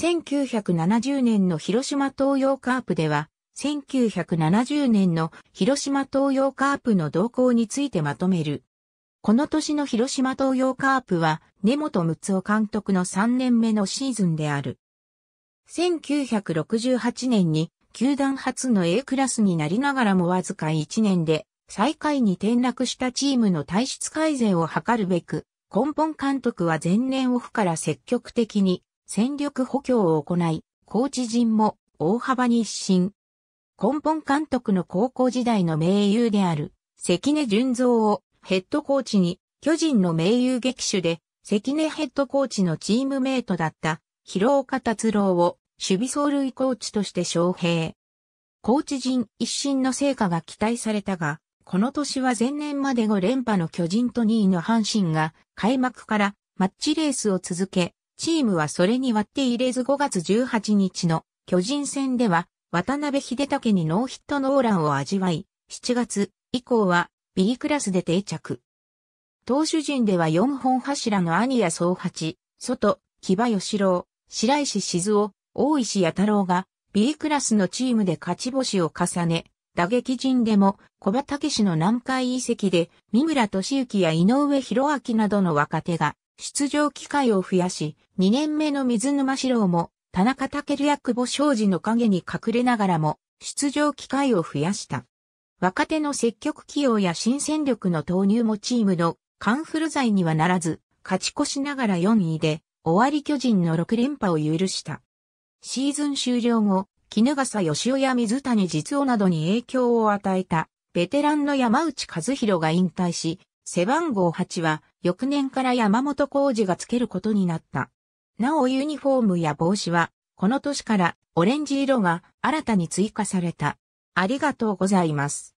1970年の広島東洋カープでは、1970年の広島東洋カープの動向についてまとめる。この年の広島東洋カープは根本睦夫監督の3年目のシーズンである。1968年に球団初の A クラスになりながらもわずか1年で最下位に転落したチームの体質改善を図るべく、根本監督は前年オフから積極的に戦力補強を行い、コーチ陣も大幅に一新。根本監督の高校時代の名優である、関根純三をヘッドコーチに、巨人の名優劇手で、関根ヘッドコーチのチームメイトだった、広岡達郎を守備走塁コーチとして招聘。コーチ陣一新の成果が期待されたが、この年は前年まで5連覇の巨人と2位の阪神が開幕からマッチレースを続け、チームはそれに割って入れず5月18日の巨人戦では渡辺秀武にノーヒットノーランを味わい、7月以降は B クラスで定着。投手陣では4本柱の兄や総八、外、木場義郎、白石静夫、大石弥太郎が B クラスのチームで勝ち星を重ね、打撃陣でも小畑氏の南海遺跡で三村敏行や井上博明などの若手が出場機会を増やし、2年目の水沼史郎も、田中健役久保昌司の影に隠れながらも、出場機会を増やした。若手の積極起用や新戦力の投入もチームのカンフル剤にはならず、勝ち越しながら4位で、終わり巨人の6連覇を許した。シーズン終了後、絹笠義雄や水谷実夫などに影響を与えた、ベテランの山内和弘が引退し、背番号8は翌年から山本浩二がつけることになった。なおユニフォームや帽子は、この年からオレンジ色が新たに追加された。ありがとうございます。